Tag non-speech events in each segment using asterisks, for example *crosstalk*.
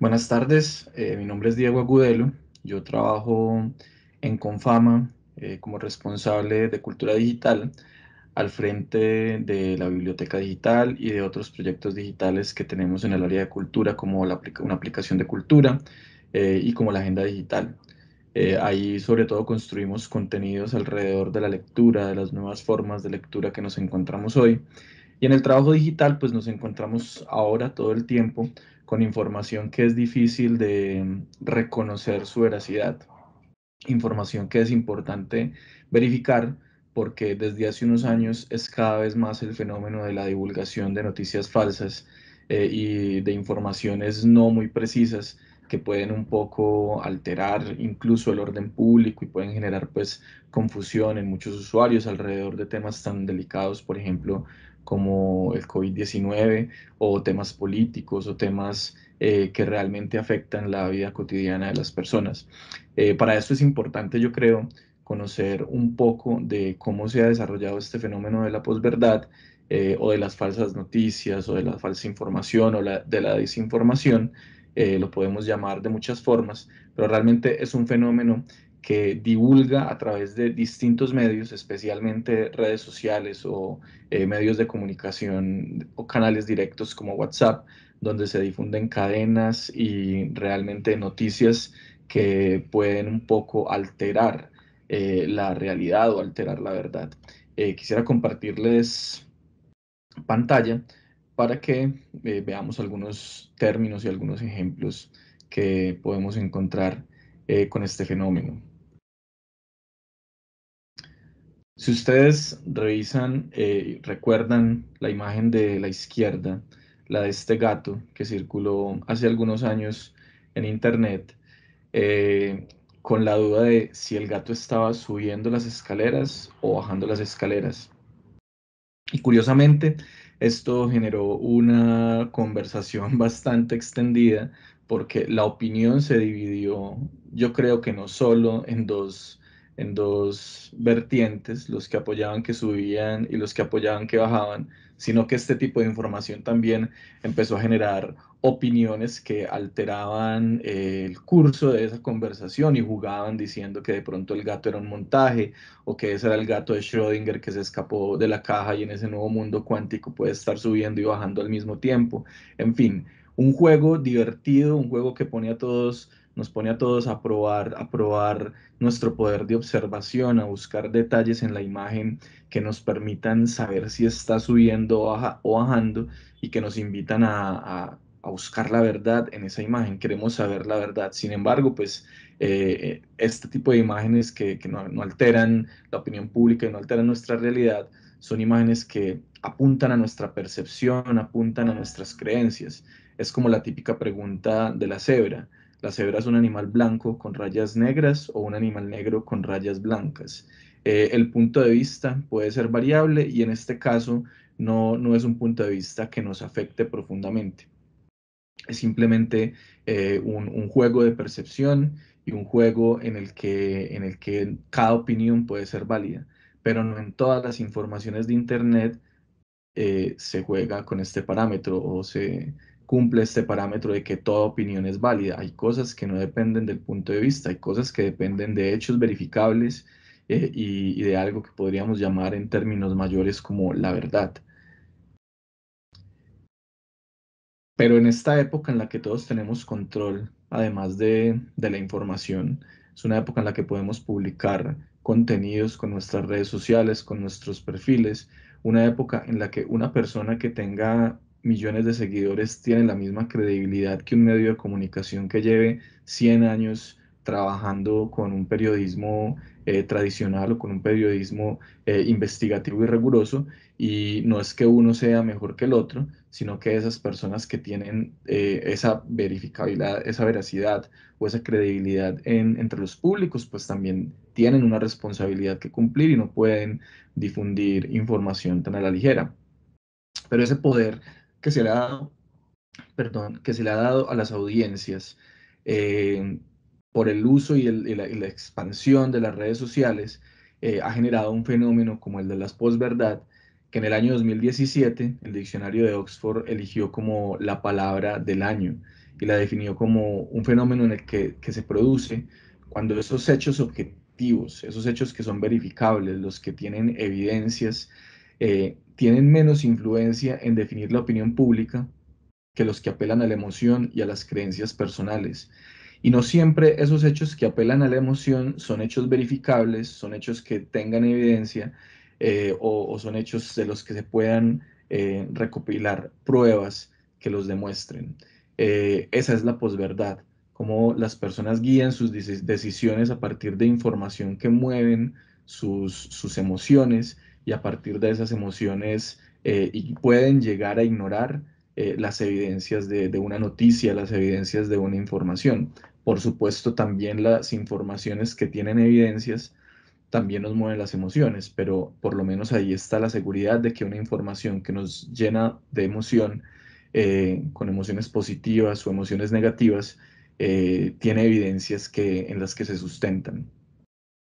Buenas tardes, eh, mi nombre es Diego Agudelo, yo trabajo en Confama eh, como responsable de cultura digital al frente de la biblioteca digital y de otros proyectos digitales que tenemos en el área de cultura, como una aplicación de cultura eh, y como la agenda digital. Eh, ahí sobre todo construimos contenidos alrededor de la lectura, de las nuevas formas de lectura que nos encontramos hoy. Y en el trabajo digital, pues nos encontramos ahora todo el tiempo con información que es difícil de reconocer su veracidad, información que es importante verificar porque desde hace unos años es cada vez más el fenómeno de la divulgación de noticias falsas eh, y de informaciones no muy precisas que pueden un poco alterar incluso el orden público y pueden generar pues confusión en muchos usuarios alrededor de temas tan delicados, por ejemplo, como el COVID-19 o temas políticos o temas eh, que realmente afectan la vida cotidiana de las personas. Eh, para esto es importante, yo creo, conocer un poco de cómo se ha desarrollado este fenómeno de la posverdad eh, o de las falsas noticias o de la falsa información o de la desinformación, eh, lo podemos llamar de muchas formas, pero realmente es un fenómeno que divulga a través de distintos medios, especialmente redes sociales o eh, medios de comunicación o canales directos como WhatsApp, donde se difunden cadenas y realmente noticias que pueden un poco alterar eh, la realidad o alterar la verdad. Eh, quisiera compartirles pantalla para que eh, veamos algunos términos y algunos ejemplos que podemos encontrar con este fenómeno. Si ustedes revisan, recuerdan la imagen de la izquierda, la de este gato que circuló hace algunos años en internet, con la duda de si el gato estaba subiendo las escaleras o bajando las escaleras. Y curiosamente, esto generó una conversación *laughs* bastante extendida porque la opinión se dividió, yo creo que no solo en dos, en dos vertientes, los que apoyaban que subían y los que apoyaban que bajaban, sino que este tipo de información también empezó a generar opiniones que alteraban eh, el curso de esa conversación y jugaban diciendo que de pronto el gato era un montaje o que ese era el gato de Schrödinger que se escapó de la caja y en ese nuevo mundo cuántico puede estar subiendo y bajando al mismo tiempo. En fin, un juego divertido, un juego que pone a todos nos pone a todos a probar, a probar nuestro poder de observación, a buscar detalles en la imagen que nos permitan saber si está subiendo o bajando y que nos invitan a, buscar la verdad en esa imagen. Queremos saber la verdad. Sin embargo, pues eh, este tipo de imágenes que, no, no alteran la opinión pública y no alteran nuestra realidad son imágenes que apuntan a nuestra percepción, apuntan a nuestras creencias. Es como la típica pregunta de la cebra la cebra es un animal blanco con rayas negras o un animal negro con rayas blancas. Eh, el punto de vista puede ser variable y en este caso no, es un punto de vista que nos afecte profundamente. Es simplemente eh, un, juego de percepción y un juego en el, que, en el que cada opinión puede ser válida, pero no en todas las informaciones de Internet eh, se juega con este parámetro o se, cumple este parámetro de que toda opinión es válida. Hay cosas que no dependen del punto de vista, hay cosas que dependen de hechos verificables eh, y, de algo que podríamos llamar en términos mayores como la verdad. Pero en esta época en la que todos tenemos control, además de, de la información, es una época en la que podemos publicar contenidos con nuestras redes sociales, con nuestros perfiles, una época en la que una persona que tenga millones de seguidores tienen la misma credibilidad que un medio de comunicación que lleve 100 años trabajando con un periodismo eh, tradicional o con un periodismo eh, investigativo y riguroso. Y no es que uno sea mejor que el otro, sino que esas personas que tienen eh, esa verificabilidad, esa veracidad o esa credibilidad en, entre los públicos, pues también tienen una responsabilidad que cumplir y no pueden difundir información tan a la ligera. Pero ese poder que se le ha dado, perdón, que se le ha dado a las audiencias eh, por el uso y, la, expansión de las redes sociales eh, ha generado un fenómeno como el de las posverdad, que en el año 2017 el diccionario de Oxford eligió como la palabra del año y la definió como un fenómeno en el que, se produce cuando esos hechos objetivos, esos hechos que son verificables, los que tienen evidencias, eh, tienen menos influencia en definir la opinión pública que los que apelan a la emoción y a las creencias personales. Y no siempre esos hechos que apelan a la emoción son hechos verificables, son hechos que tengan evidencia eh, o, son hechos de los que se puedan eh, recopilar pruebas que los demuestren. Eh, esa es la posverdad, cómo las personas guían sus decisiones a partir de información que mueven sus, sus emociones y a partir de esas emociones eh, y pueden llegar a ignorar eh, las evidencias de, una noticia, las evidencias de una información. Por supuesto, también las informaciones que tienen evidencias también nos mueven las emociones, pero por lo menos ahí está la seguridad de que una información que nos llena de emoción, eh, con emociones positivas o emociones negativas, tiene evidencias que, en las que se sustentan.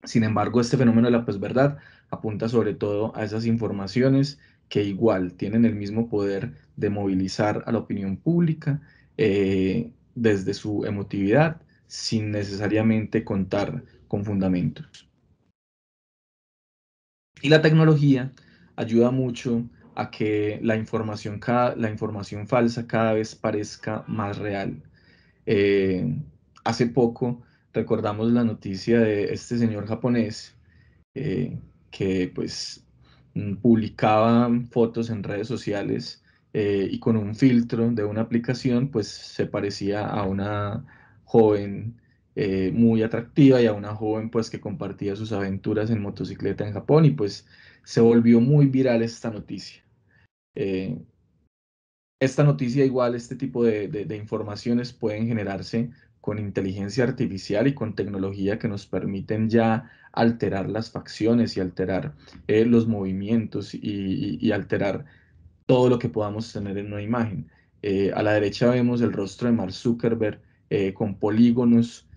Sin embargo, este fenómeno de la posverdad apunta sobre todo a esas informaciones que igual tienen el mismo poder de movilizar a la opinión pública eh, desde su emotividad sin necesariamente contar con fundamentos. Y la tecnología ayuda mucho a que la información, cada, la información falsa cada vez parezca más real. Eh, hace poco recordamos la noticia de este señor japonés eh, que pues mm, publicaba fotos en redes sociales eh, y con un filtro de una aplicación pues se parecía a una joven eh, muy atractiva y a una joven pues que compartía sus aventuras en motocicleta en Japón y pues se volvió muy viral esta noticia. Eh, esta noticia igual, este tipo de, de informaciones pueden generarse con inteligencia artificial y con tecnología que nos permiten ya alterar las facciones y alterar eh, los movimientos y, alterar todo lo que podamos tener en una imagen. Eh, a la derecha vemos el rostro de Mark Zuckerberg eh, con polígonos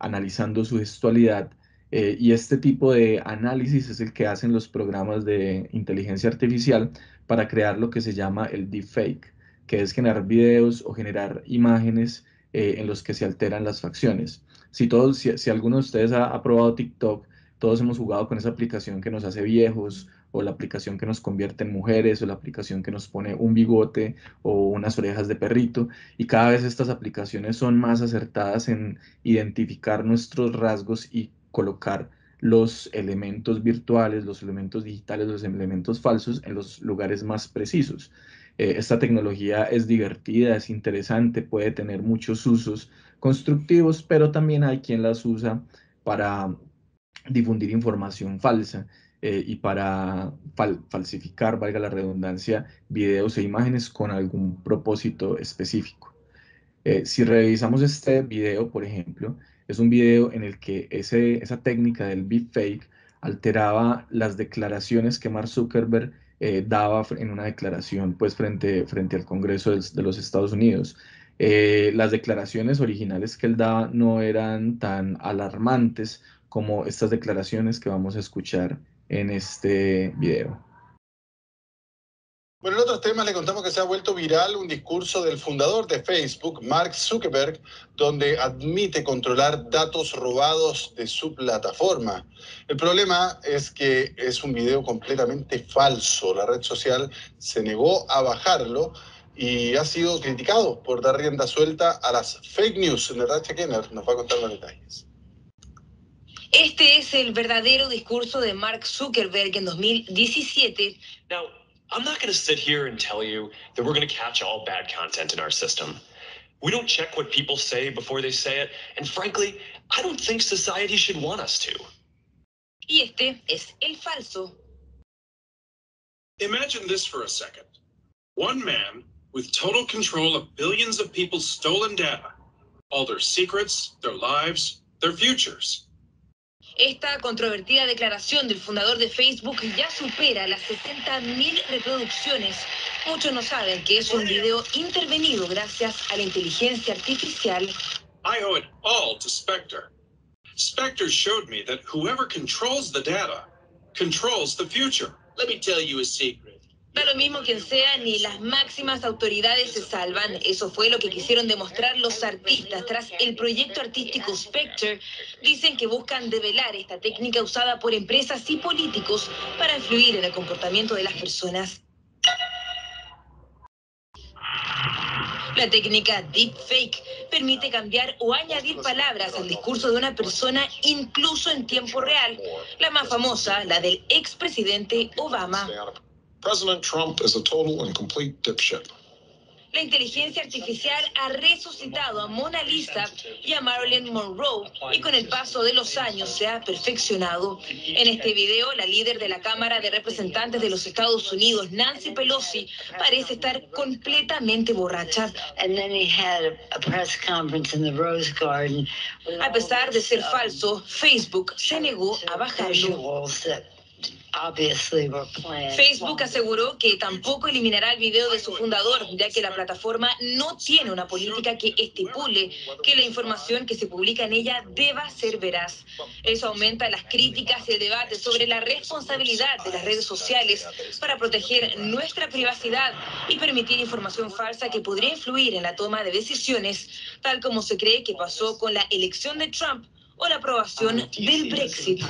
analizando su gestualidad y este tipo de análisis es el que hacen los programas de inteligencia artificial para crear lo que se llama el deepfake, que es generar videos o generar imágenes eh, en los que se alteran las facciones. Si, todos, si, alguno de ustedes ha, ha, probado TikTok, todos hemos jugado con esa aplicación que nos hace viejos, o la aplicación que nos convierte en mujeres, o la aplicación que nos pone un bigote o unas orejas de perrito, y cada vez estas aplicaciones son más acertadas en identificar nuestros rasgos y colocar los elementos virtuales, los elementos digitales, los elementos falsos en los lugares más precisos. Eh, esta tecnología es divertida, es interesante, puede tener muchos usos constructivos, pero también hay quien las usa para difundir información falsa eh, y para falsificar, valga la redundancia, videos e imágenes con algún propósito específico. Eh, si revisamos este video, por ejemplo, es un video en el que esa técnica del fake alteraba las declaraciones que Mark Zuckerberg eh, daba en una declaración pues, frente, frente al Congreso de los Estados Unidos. Eh, las declaraciones originales que él daba no eran tan alarmantes como estas declaraciones que vamos a escuchar en este video. Bueno, en otros temas le contamos que se ha vuelto viral un discurso del fundador de Facebook, Mark Zuckerberg, donde admite controlar datos robados de su plataforma. El problema es que es un video completamente falso. La red social se negó a bajarlo y ha sido criticado por dar rienda suelta a las fake news. verdad, Kenner nos va a contar los detalles. Este es el verdadero discurso de Mark Zuckerberg en 2017. I'm not going to sit here and tell you that we're going to catch all bad content in our system. We don't check what people say before they say it, and frankly, I don't think society should want us to. Y este es el falso. Imagine this for a second. One man with total control of billions of people's stolen data, all their secrets, their lives, their futures. Esta controvertida declaración del fundador de Facebook ya supera las 60.000 reproducciones. Muchos no saben que es un video intervenido gracias a la inteligencia artificial. I owe all to Spectre. Spectre showed me that whoever controls the data controls the future. Let me tell you a secret. Da lo mismo quien sea, ni las máximas autoridades se salvan. Eso fue lo que quisieron demostrar los artistas tras el proyecto artístico Spectre. Dicen que buscan develar esta técnica usada por empresas y políticos para influir en el comportamiento de las personas. La técnica Deep Fake permite cambiar o añadir palabras al discurso de una persona incluso en tiempo real. La más famosa, la del expresidente Obama. President Trump total La inteligencia artificial ha resucitado a Mona Lisa y a Marilyn Monroe y con el paso de los años se ha perfeccionado. En este video, la líder de la Cámara de Representantes de los Estados Unidos, Nancy Pelosi, parece estar completamente borracha. A pesar de ser falso, Facebook se negó a bajarlo. Facebook aseguró que tampoco eliminará el video de su fundador, ya que la plataforma no tiene una política que estipule que la información que se publica en ella deba ser veraz. Eso aumenta las críticas y el debate sobre la responsabilidad de las redes sociales para proteger nuestra privacidad y permitir información falsa que podría influir en la toma de decisiones, tal como se cree que pasó con la elección de Trump o la aprobación del Brexit.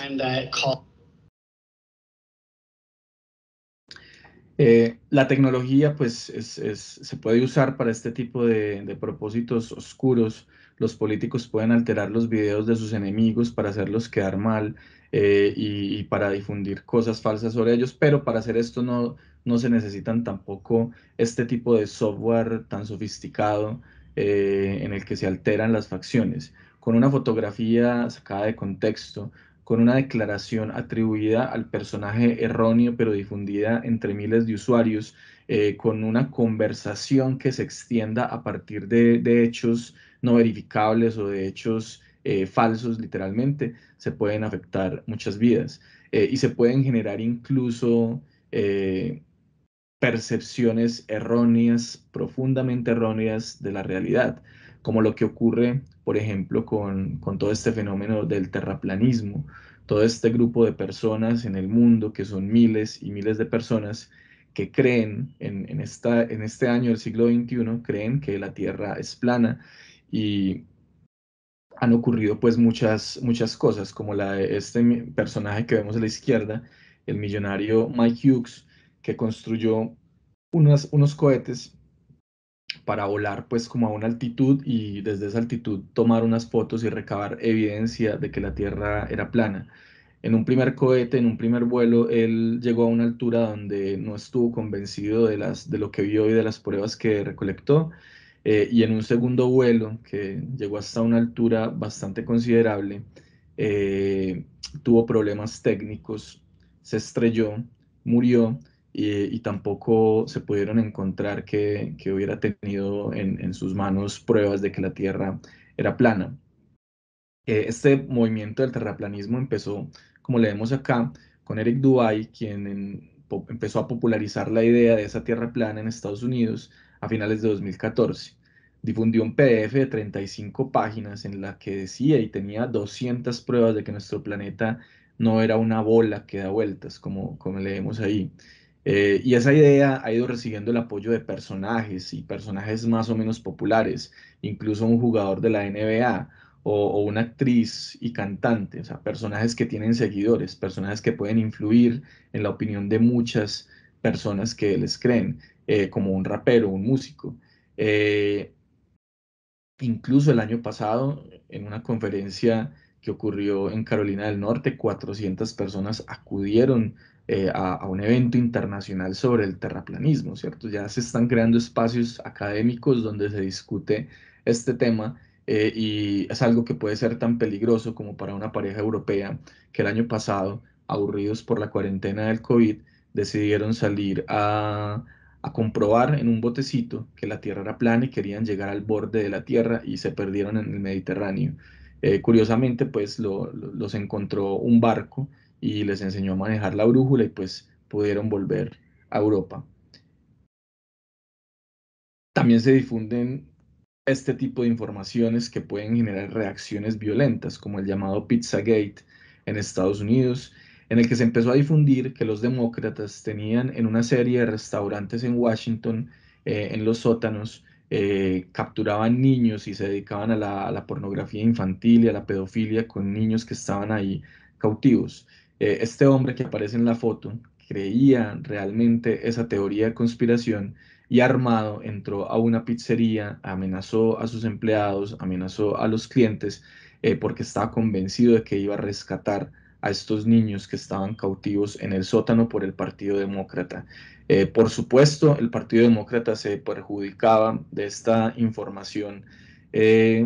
Eh, la tecnología pues se puede usar para este tipo de, propósitos oscuros. Los políticos pueden alterar los videos de sus enemigos para hacerlos quedar mal eh, y, para difundir cosas falsas sobre ellos, pero para hacer esto no, se necesitan tampoco este tipo de software tan sofisticado eh, en el que se alteran las facciones. Con una fotografía sacada de contexto, con una declaración atribuida al personaje erróneo pero difundida entre miles de usuarios, eh, con una conversación que se extienda a partir de, hechos no verificables o de hechos eh, falsos literalmente, se pueden afectar muchas vidas eh, y se pueden generar incluso percepciones erróneas, profundamente erróneas de la realidad como lo que ocurre, por ejemplo, con, todo este fenómeno del terraplanismo, todo este grupo de personas en el mundo, que son miles y miles de personas, que creen en, esta, en este año del siglo XXI, creen que la Tierra es plana y han ocurrido pues muchas, muchas cosas, como la de este personaje que vemos a la izquierda, el millonario Mike Hughes, que construyó unas, unos cohetes para volar pues como a una altitud y desde esa altitud tomar unas fotos y recabar evidencia de que la Tierra era plana. En un primer cohete, en un primer vuelo, él llegó a una altura donde no estuvo convencido de, las, de lo que vio y de las pruebas que recolectó. Eh, y en un segundo vuelo, que llegó hasta una altura bastante considerable, eh, tuvo problemas técnicos, se estrelló, murió eh, y, tampoco se pudieron encontrar que, hubiera tenido en, sus manos pruebas de que la Tierra era plana. Eh, este movimiento del terraplanismo empezó, como leemos acá, con Eric Dubai, quien empezó a popularizar la idea de esa Tierra plana en Estados Unidos a finales de 2014. Difundió un PDF de 35 páginas en la que decía y tenía 200 pruebas de que nuestro planeta no era una bola que da vueltas, como, como leemos ahí. Eh, y esa idea ha ido recibiendo el apoyo de personajes y personajes más o menos populares, incluso un jugador de la NBA o, una actriz y cantante, o sea, personajes que tienen seguidores, personajes que pueden influir en la opinión de muchas personas que les creen, eh, como un rapero, un músico. Eh, incluso el año pasado, en una conferencia que ocurrió en Carolina del Norte, 400 personas acudieron eh, a, un evento internacional sobre el terraplanismo, ¿cierto? Ya se están creando espacios académicos donde se discute este tema eh, y es algo que puede ser tan peligroso como para una pareja europea que el año pasado, aburridos por la cuarentena del COVID, decidieron salir a, comprobar en un botecito que la Tierra era plana y querían llegar al borde de la Tierra y se perdieron en el Mediterráneo. Eh, curiosamente, pues los encontró un barco y les enseñó a manejar la brújula y pues pudieron volver a Europa. También se difunden este tipo de informaciones que pueden generar reacciones violentas, como el llamado Pizzagate en Estados Unidos, en el que se empezó a difundir que los demócratas tenían en una serie de restaurantes en Washington, eh, en los sótanos, eh, capturaban niños y se dedicaban a la pornografía infantil y a la pedofilia con niños que estaban ahí cautivos. Eh, este hombre que aparece en la foto creía realmente esa teoría de conspiración y armado entró a una pizzería, amenazó a sus empleados, amenazó a los clientes eh, porque estaba convencido de que iba a rescatar a estos niños que estaban cautivos en el sótano por el Partido Demócrata. Eh, por supuesto, el Partido Demócrata se perjudicaba de esta información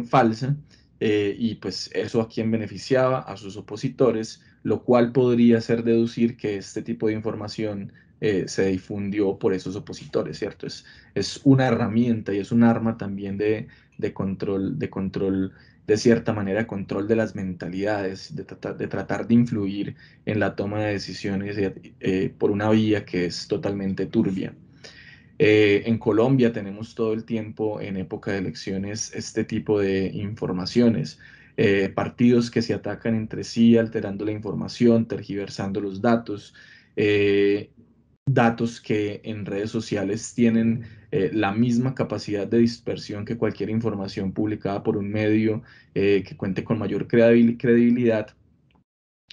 falsa y pues eso a quien beneficiaba, a sus opositores, lo cual podría hacer deducir que este tipo de información eh, se difundió por esos opositores, ¿cierto? Es, es una herramienta y es un arma también de, control, de control, de cierta manera, control de las mentalidades, de, tratar de influir en la toma de decisiones eh, eh, por una vía que es totalmente turbia. en Colombia tenemos todo el tiempo, en época de elecciones, este tipo de informaciones. Eh, partidos que se atacan entre sí, alterando la información, tergiversando los datos, eh, datos que en redes sociales tienen eh, la misma capacidad de dispersión que cualquier información publicada por un medio que cuente con mayor credibilidad.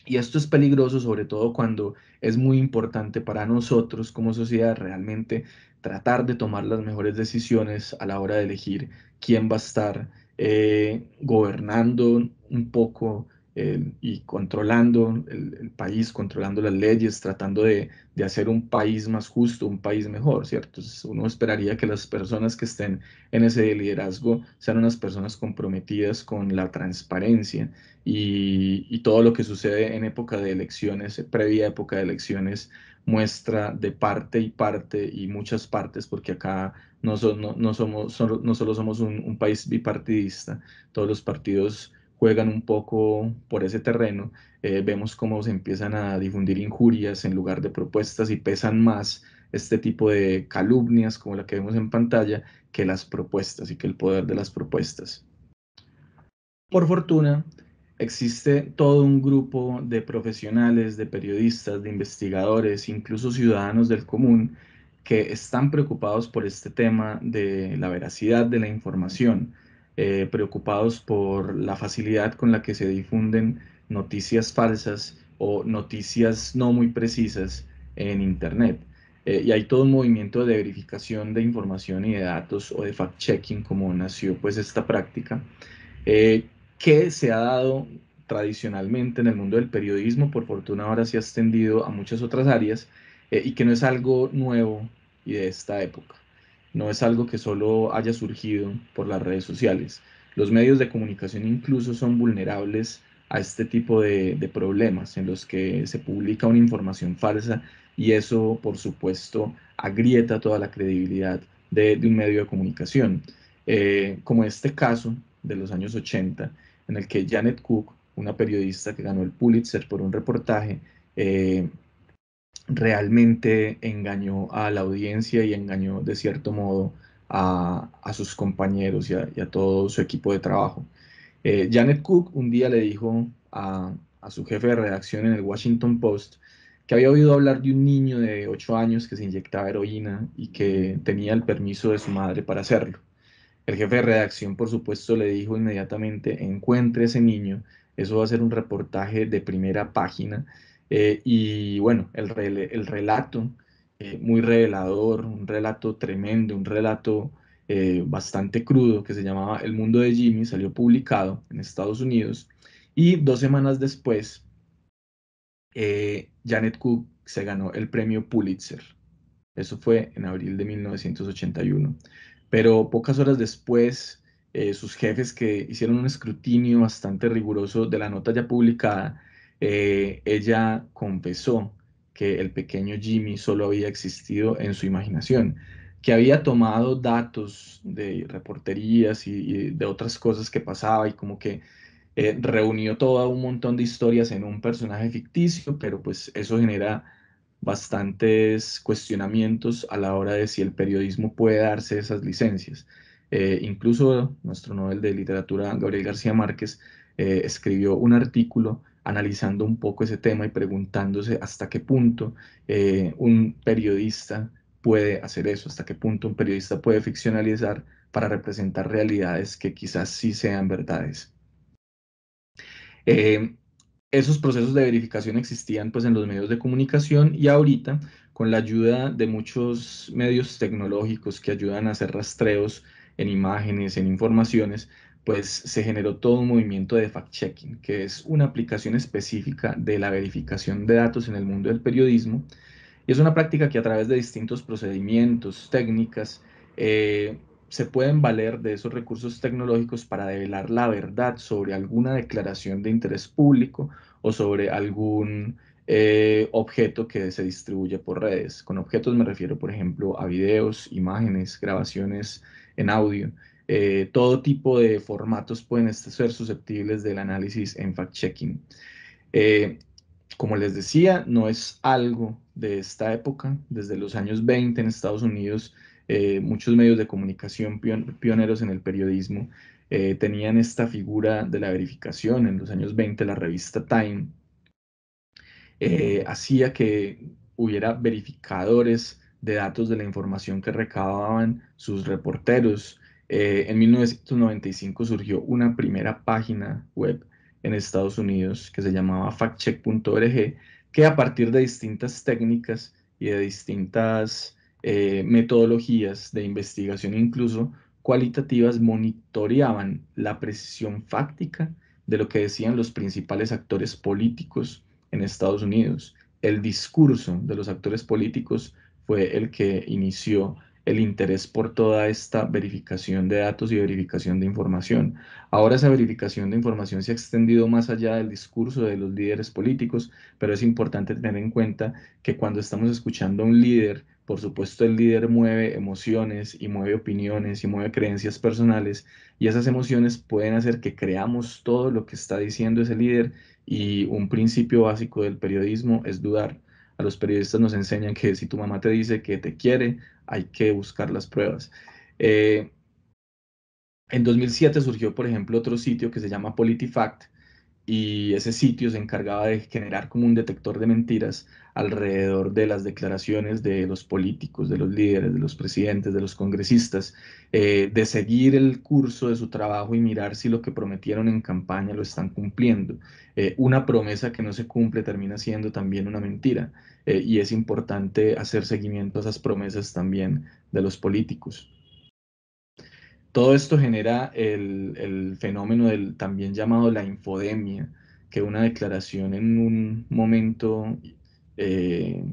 Y esto es peligroso, sobre todo cuando es muy importante para nosotros como sociedad realmente tratar de tomar las mejores decisiones a la hora de elegir quién va a estar eh, gobernando un poco eh, y controlando el, país, controlando las leyes, tratando de, hacer un país más justo, un país mejor, ¿cierto? Entonces uno esperaría que las personas que estén en ese liderazgo sean unas personas comprometidas con la transparencia y, y todo lo que sucede en época de elecciones, eh, previa época de elecciones, muestra de parte y parte y muchas partes, porque acá no, somos, no solo somos un, país bipartidista, todos los partidos juegan un poco por ese terreno, eh, vemos cómo se empiezan a difundir injurias en lugar de propuestas y pesan más este tipo de calumnias como la que vemos en pantalla que las propuestas y que el poder de las propuestas. Por fortuna, existe todo un grupo de profesionales, de periodistas, de investigadores, incluso ciudadanos del común, que están preocupados por este tema de la veracidad de la información, eh, preocupados por la facilidad con la que se difunden noticias falsas o noticias no muy precisas en Internet. Eh, y hay todo un movimiento de verificación de información y de datos o de fact-checking, como nació pues esta práctica, eh, que se ha dado tradicionalmente en el mundo del periodismo, por fortuna ahora se ha extendido a muchas otras áreas, eh, y que no es algo nuevo y de esta época. No es algo que solo haya surgido por las redes sociales. Los medios de comunicación incluso son vulnerables a este tipo de, problemas en los que se publica una información falsa y eso, por supuesto, agrieta toda la credibilidad de, un medio de comunicación. Eh, como este caso de los años 80, en el que Janet Cook, una periodista que ganó el Pulitzer por un reportaje, eh, realmente engañó a la audiencia y engañó de cierto modo a, sus compañeros y a, todo su equipo de trabajo. Eh, Janet Cook un día le dijo a, a su jefe de redacción en el Washington Post que había oído hablar de un niño de 8 años que se inyectaba heroína y que tenía el permiso de su madre para hacerlo. El jefe de redacción, por supuesto, le dijo inmediatamente, encuentre ese niño, eso va a ser un reportaje de primera página eh, y bueno, el, relato, eh, muy revelador, un relato tremendo, un relato eh, bastante crudo que se llamaba El mundo de Jimmy, salió publicado en Estados Unidos. Y dos semanas después, Janet Cook se ganó el premio Pulitzer. Eso fue en abril de 1981. Pero pocas horas después, sus jefes que hicieron un escrutinio bastante riguroso de la nota ya publicada, eh, ella confesó que el pequeño Jimmy solo había existido en su imaginación, que había tomado datos de reporterías y, de otras cosas que pasaba y como que eh, reunió todo un montón de historias en un personaje ficticio, pero pues eso genera bastantes cuestionamientos a la hora de si el periodismo puede darse esas licencias. Eh, incluso nuestro novel de Literatura, Gabriel García Márquez, escribió un artículo analizando un poco ese tema y preguntándose hasta qué punto eh, un periodista puede hacer eso, hasta qué punto un periodista puede ficcionalizar para representar realidades que quizás sí sean verdades. Eh, esos procesos de verificación existían pues en los medios de comunicación y ahorita con la ayuda de muchos medios tecnológicos que ayudan a hacer rastreos en imágenes, en informaciones, pues se generó todo un movimiento de fact-checking, que es una aplicación específica de la verificación de datos en el mundo del periodismo, y es una práctica que a través de distintos procedimientos, técnicas, eh, se pueden valer de esos recursos tecnológicos para develar la verdad sobre alguna declaración de interés público o sobre algún eh, objeto que se distribuye por redes. Con objetos me refiero, por ejemplo, a videos, imágenes, grabaciones en audio. Eh, todo tipo de formatos pueden ser susceptibles del análisis en fact-checking. Eh, como les decía, no es algo de esta época. Desde los años 20 en Estados Unidos, eh, muchos medios de comunicación pioneros en el periodismo tenían esta figura de la verificación. En los años 20, la revista Time hacía que hubiera verificadores de datos de la información que recababan sus reporteros eh, en 1995 surgió una primera página web en Estados Unidos que se llamaba factcheck.org, que a partir de distintas técnicas y de distintas eh, metodologías de investigación, incluso cualitativas, monitoreaban la precisión fáctica de lo que decían los principales actores políticos en Estados Unidos. El discurso de los actores políticos fue el que inició el interés por toda esta verificación de datos y verificación de información. Ahora esa verificación de información se ha extendido más allá del discurso de los líderes políticos, pero es importante tener en cuenta que cuando estamos escuchando a un líder, por supuesto el líder mueve emociones y mueve opiniones y mueve creencias personales y esas emociones pueden hacer que creamos todo lo que está diciendo ese líder y un principio básico del periodismo es dudar. A los periodistas nos enseñan que si tu mamá te dice que te quiere, hay que buscar las pruebas. Eh, en 2007 surgió, por ejemplo, otro sitio que se llama PolitiFact y ese sitio se encargaba de generar como un detector de mentiras alrededor de las declaraciones de los políticos, de los líderes, de los presidentes, de los congresistas, eh, de seguir el curso de su trabajo y mirar si lo que prometieron en campaña lo están cumpliendo. Eh, una promesa que no se cumple termina siendo también una mentira. Eh, y es importante hacer seguimiento a esas promesas también de los políticos. Todo esto genera el, fenómeno del también llamado la infodemia, que una declaración en un momento, eh,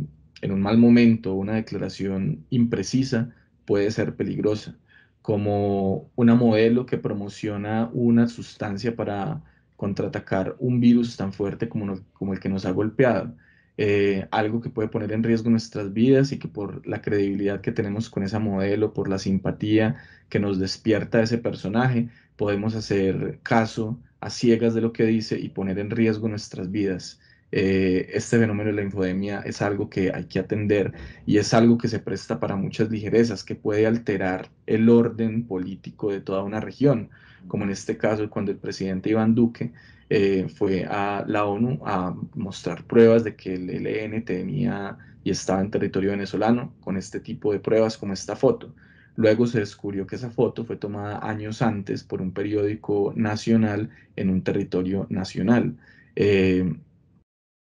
en un mal momento, una declaración imprecisa puede ser peligrosa, como una modelo que promociona una sustancia para contraatacar un virus tan fuerte como, como el que nos ha golpeado eh, algo que puede poner en riesgo nuestras vidas y que por la credibilidad que tenemos con esa modelo, por la simpatía que nos despierta ese personaje, podemos hacer caso a ciegas de lo que dice y poner en riesgo nuestras vidas. Eh, este fenómeno de la infodemia es algo que hay que atender y es algo que se presta para muchas ligerezas, que puede alterar el orden político de toda una región, como en este caso cuando el presidente Iván Duque eh, fue a la ONU a mostrar pruebas de que el ELN tenía y estaba en territorio venezolano con este tipo de pruebas como esta foto. Luego se descubrió que esa foto fue tomada años antes por un periódico nacional en un territorio nacional. Eh,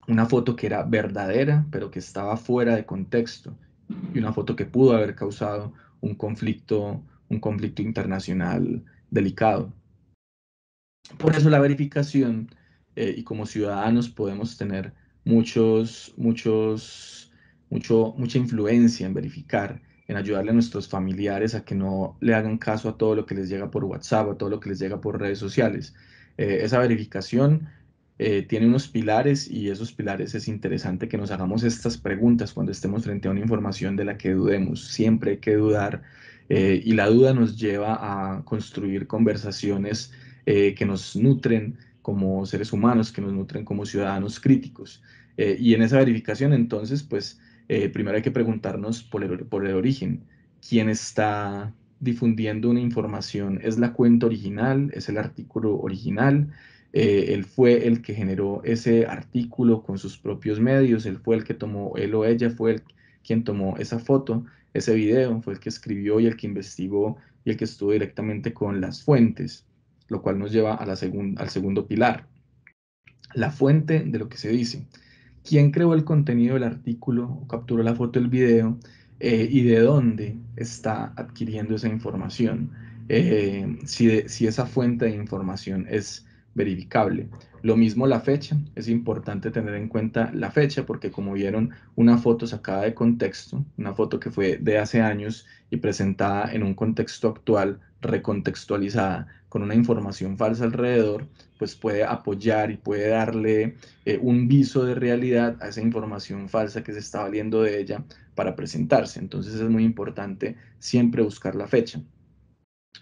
una foto que era verdadera, pero que estaba fuera de contexto, y una foto que pudo haber causado un conflicto, un conflicto internacional delicado. Por eso la verificación eh, y como ciudadanos podemos tener muchos, muchos, mucho, mucha influencia en verificar, en ayudarle a nuestros familiares a que no le hagan caso a todo lo que les llega por WhatsApp, a todo lo que les llega por redes sociales. Eh, esa verificación eh, tiene unos pilares y esos pilares es interesante que nos hagamos estas preguntas cuando estemos frente a una información de la que dudemos. Siempre hay que dudar y la duda nos lleva a construir conversaciones eh, que nos nutren como seres humanos, que nos nutren como ciudadanos críticos. Eh, y en esa verificación, entonces, pues eh, primero hay que preguntarnos por el, origen. ¿Quién está difundiendo una información? ¿Es la cuenta original? ¿Es el artículo original? él fue el que generó ese artículo con sus propios medios, él fue el que tomó, él o ella fue el, quien tomó esa foto, ese video, fue el que escribió y el que investigó y el que estuvo directamente con las fuentes lo cual nos lleva a la al segundo pilar, la fuente de lo que se dice. ¿Quién creó el contenido del artículo o capturó la foto el video? Eh, y de dónde está adquiriendo esa información, eh, si, si, esa fuente de información es verificable. Lo mismo la fecha, es importante tener en cuenta la fecha porque como vieron una foto sacada de contexto, una foto que fue de hace años y presentada en un contexto actual, recontextualizada, con una información falsa alrededor, pues puede apoyar y puede darle eh, un viso de realidad a esa información falsa que se está valiendo de ella para presentarse. Entonces es muy importante siempre buscar la fecha.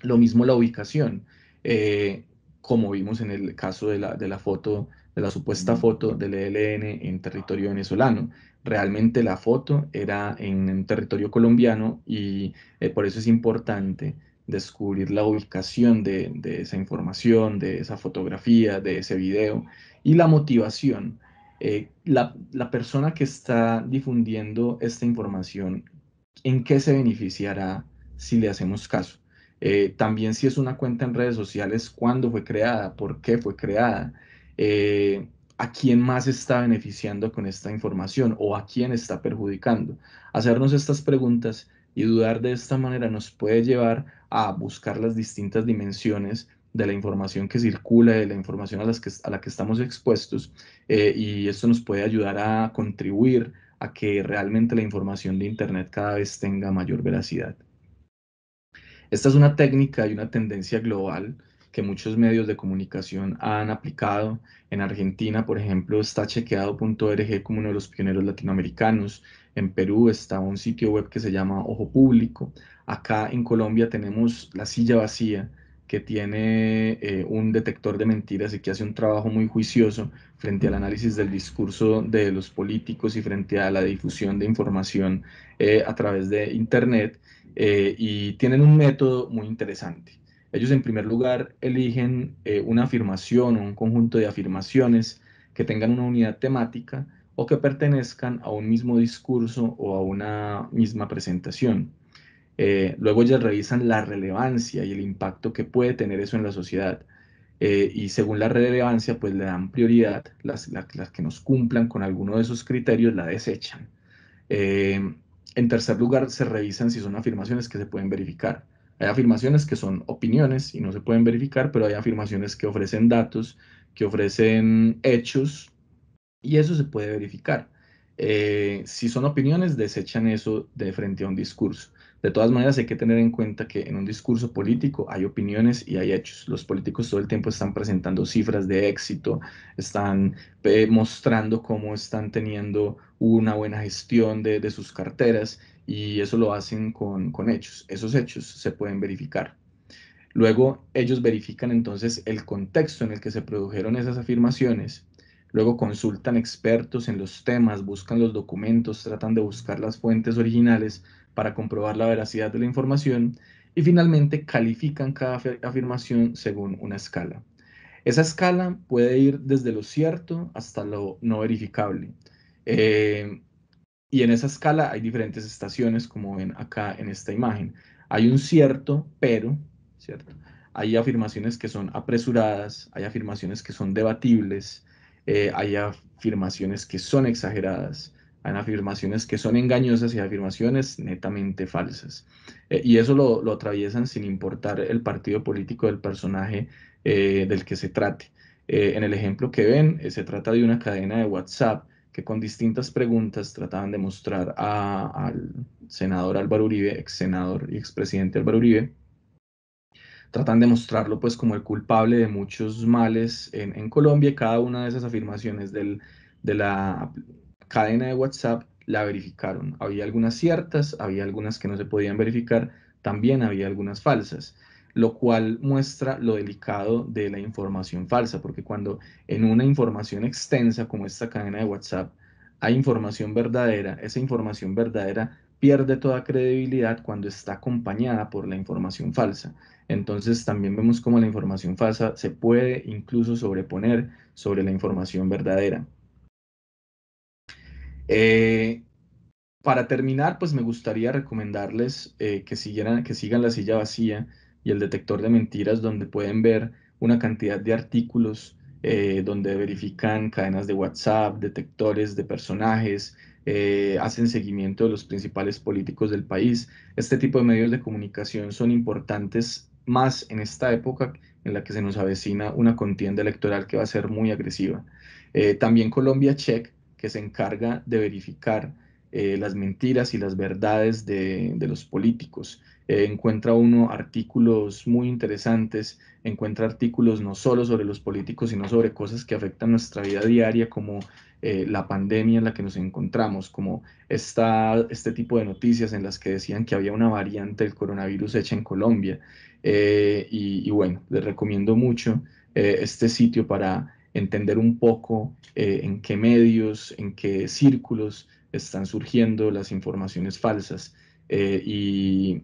Lo mismo la ubicación, eh, como vimos en el caso de la, foto, de la supuesta foto del ELN en territorio venezolano realmente la foto era en, territorio colombiano y eh, por eso es importante descubrir la ubicación de, esa información, de esa fotografía, de ese video y la motivación. Eh, la, persona que está difundiendo esta información, ¿en qué se beneficiará si le hacemos caso? Eh, también si es una cuenta en redes sociales, ¿cuándo fue creada? ¿Por qué fue creada? Eh, a quién más está beneficiando con esta información o a quién está perjudicando. Hacernos estas preguntas y dudar de esta manera nos puede llevar a buscar las distintas dimensiones de la información que circula, de la información a, las la que estamos expuestos, eh, y esto nos puede ayudar a contribuir a que realmente la información de Internet cada vez tenga mayor veracidad. Esta es una técnica y una tendencia global que muchos medios de comunicación han aplicado. En Argentina, por ejemplo, está chequeado.org como uno de los pioneros latinoamericanos. En Perú está un sitio web que se llama Ojo Público. Acá en Colombia tenemos La Silla Vacía, que tiene eh, un detector de mentiras y que hace un trabajo muy juicioso frente al análisis del discurso de los políticos y frente a la difusión de información eh, a través de Internet. Eh, y tienen un método muy interesante. Ellos en primer lugar eligen eh, una afirmación o un conjunto de afirmaciones que tengan una unidad temática o que pertenezcan a un mismo discurso o a una misma presentación. Eh, luego ellos revisan la relevancia y el impacto que puede tener eso en la sociedad. Eh, y según la relevancia, pues le dan prioridad, las, que nos cumplan con alguno de esos criterios la desechan. en tercer lugar, se revisan si son afirmaciones que se pueden verificar. Hay afirmaciones que son opiniones y no se pueden verificar, pero hay afirmaciones que ofrecen datos, que ofrecen hechos, y eso se puede verificar. Eh, si son opiniones, desechan eso de frente a un discurso. De todas maneras, hay que tener en cuenta que en un discurso político hay opiniones y hay hechos. Los políticos todo el tiempo están presentando cifras de éxito, están eh, mostrando cómo están teniendo una buena gestión de, sus carteras y eso lo hacen con hechos. Esos hechos se pueden verificar. Luego ellos verifican entonces el contexto en el que se produjeron esas afirmaciones. Luego consultan expertos en los temas, buscan los documentos, tratan de buscar las fuentes originales para comprobar la veracidad de la información y finalmente califican cada afirmación según una escala. Esa escala puede ir desde lo cierto hasta lo no verificable. Eh, y en esa escala hay diferentes estaciones, como ven acá en esta imagen. Hay un cierto, pero, ¿cierto? Hay afirmaciones que son apresuradas, hay afirmaciones que son debatibles, eh, hay afirmaciones que son exageradas, en afirmaciones que son engañosas y afirmaciones netamente falsas. Eh, y eso lo, lo, atraviesan sin importar el partido político del personaje eh, del que se trate. Eh, en el ejemplo que ven, se trata de una cadena de WhatsApp que con distintas preguntas trataban de mostrar al senador Álvaro Uribe, ex senador y expresidente Álvaro Uribe, tratan de mostrarlo pues como el culpable de muchos males en, en Colombia cada una de esas afirmaciones del, de la cadena de WhatsApp la verificaron. Había algunas ciertas, había algunas que no se podían verificar, también había algunas falsas, lo cual muestra lo delicado de la información falsa, porque cuando en una información extensa como esta cadena de WhatsApp hay información verdadera, esa información verdadera pierde toda credibilidad cuando está acompañada por la información falsa. Entonces también vemos cómo la información falsa se puede incluso sobreponer sobre la información verdadera. Eh, para terminar, pues me gustaría recomendarles eh, que, siguieran, que sigan La Silla Vacía y el Detector de Mentiras, donde pueden ver una cantidad de artículos eh, donde verifican cadenas de WhatsApp, detectores de personajes, hacen seguimiento de los principales políticos del país. Este tipo de medios de comunicación son importantes más en esta época en la que se nos avecina una contienda electoral que va a ser muy agresiva. también Colombia Check que se encarga de verificar eh, las mentiras y las verdades de, los políticos. Eh, encuentra uno artículos muy interesantes, encuentra artículos no solo sobre los políticos, sino sobre cosas que afectan nuestra vida diaria, como eh, la pandemia en la que nos encontramos, como esta, este tipo de noticias en las que decían que había una variante del coronavirus hecha en Colombia. Y, y, bueno, les recomiendo mucho este sitio para entender un poco eh, en qué medios, en qué círculos están surgiendo las informaciones falsas eh, y,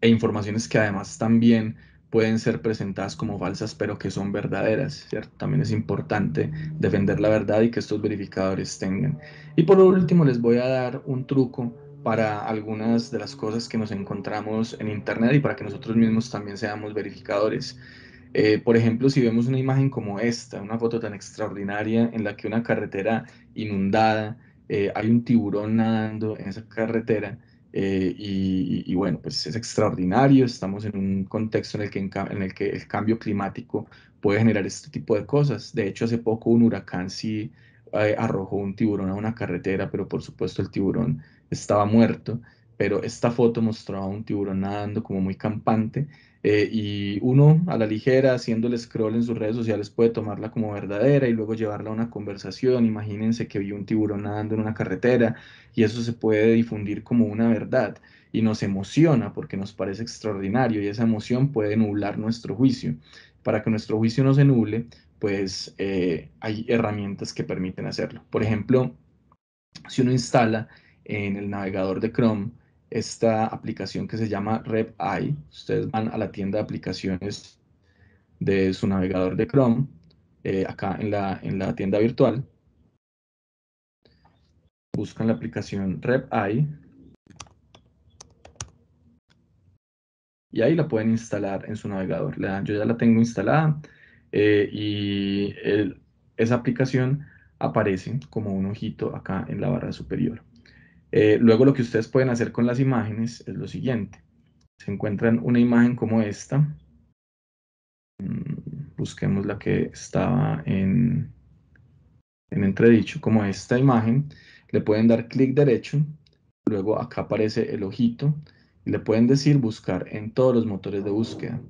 e informaciones que además también pueden ser presentadas como falsas, pero que son verdaderas, También es importante defender la verdad y que estos verificadores tengan. Y por último, les voy a dar un truco para algunas de las cosas que nos encontramos en Internet y para que nosotros mismos también seamos verificadores. Eh, por ejemplo, si vemos una imagen como esta, una foto tan extraordinaria en la que una carretera inundada, eh, hay un tiburón nadando en esa carretera, eh, y, bueno, pues es extraordinario, estamos en un contexto en el, que, el cambio climático puede generar este tipo de cosas. De hecho, hace poco un huracán sí arrojó un tiburón a una carretera, pero por supuesto el tiburón estaba muerto, pero esta foto mostraba a un tiburón nadando como muy campante eh, y uno a la ligera, haciendo el scroll en sus redes sociales, puede tomarla como verdadera y luego llevarla a una conversación. Imagínense que vio un tiburón nadando en una carretera y eso se puede difundir como una verdad y nos emociona porque nos parece extraordinario y esa emoción puede nublar nuestro juicio. Para que nuestro juicio no se nuble, pues eh, hay herramientas que permiten hacerlo. Por ejemplo, si uno instala en el navegador de Chrome esta aplicación que se llama RepEye. Ustedes van a la tienda de aplicaciones de su navegador de Chrome, eh, acá en la, tienda virtual. Buscan la aplicación RepEye. Y ahí la pueden instalar en su navegador. yo ya la tengo instalada eh, y esa aplicación aparece como un ojito acá en la barra superior. Eh, luego lo que ustedes pueden hacer con las imágenes es lo siguiente. Se encuentran una imagen como esta. Mm, busquemos la que estaba en, entredicho, como esta imagen. Le pueden dar clic derecho, luego acá aparece el ojito y le pueden decir buscar en todos los motores de búsqueda.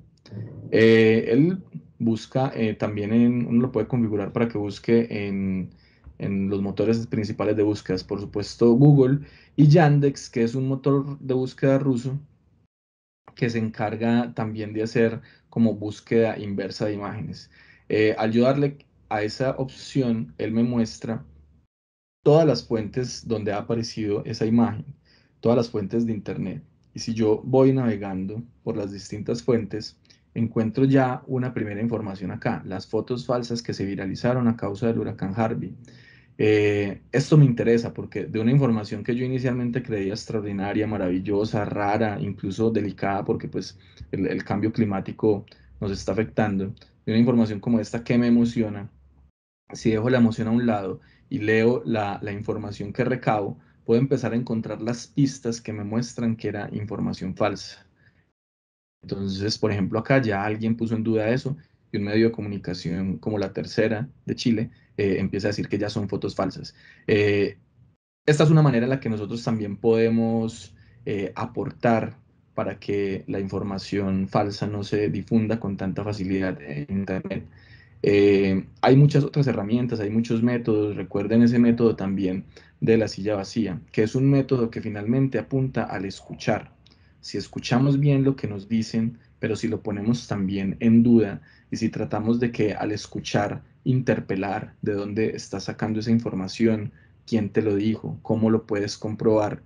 Eh, él busca eh, también en, uno lo puede configurar para que busque en en los motores principales de búsquedas, por supuesto Google y Yandex, que es un motor de búsqueda ruso que se encarga también de hacer como búsqueda inversa de imágenes. Eh, al ayudarle a esa opción, él me muestra todas las fuentes donde ha aparecido esa imagen, todas las fuentes de Internet. Y si yo voy navegando por las distintas fuentes, encuentro ya una primera información acá, las fotos falsas que se viralizaron a causa del huracán Harvey, eh, esto me interesa porque de una información que yo inicialmente creía extraordinaria, maravillosa, rara, incluso delicada, porque pues el, cambio climático nos está afectando, de una información como esta que me emociona, si dejo la emoción a un lado y leo la, la, información que recabo, puedo empezar a encontrar las pistas que me muestran que era información falsa. Entonces, por ejemplo, acá ya alguien puso en duda eso y un medio de comunicación como la tercera de Chile eh, empieza a decir que ya son fotos falsas. Eh, esta es una manera en la que nosotros también podemos eh, aportar para que la información falsa no se difunda con tanta facilidad en Internet. hay muchas otras herramientas, hay muchos métodos. Recuerden ese método también de la silla vacía, que es un método que finalmente apunta al escuchar. Si escuchamos bien lo que nos dicen pero si lo ponemos también en duda y si tratamos de que al escuchar, interpelar de dónde está sacando esa información, quién te lo dijo, cómo lo puedes comprobar,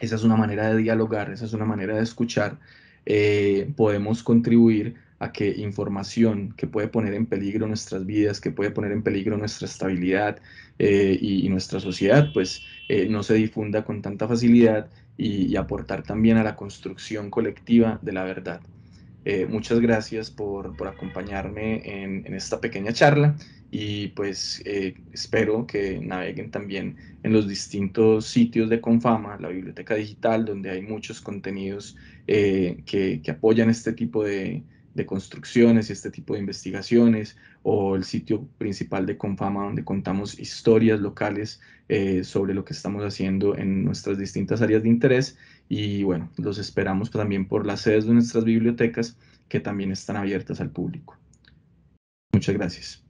esa es una manera de dialogar, esa es una manera de escuchar, eh, podemos contribuir a que información que puede poner en peligro nuestras vidas, que puede poner en peligro nuestra estabilidad eh, y, nuestra sociedad, pues eh, no se difunda con tanta facilidad y, aportar también a la construcción colectiva de la verdad. Eh, muchas gracias por, acompañarme en, esta pequeña charla y pues eh, espero que naveguen también en los distintos sitios de Confama, la biblioteca digital, donde hay muchos contenidos eh, que apoyan este tipo de, de construcciones y este tipo de investigaciones, o el sitio principal de Confama, donde contamos historias locales eh, sobre lo que estamos haciendo en nuestras distintas áreas de interés. Y bueno, los esperamos también por las sedes de nuestras bibliotecas, que también están abiertas al público. Muchas gracias.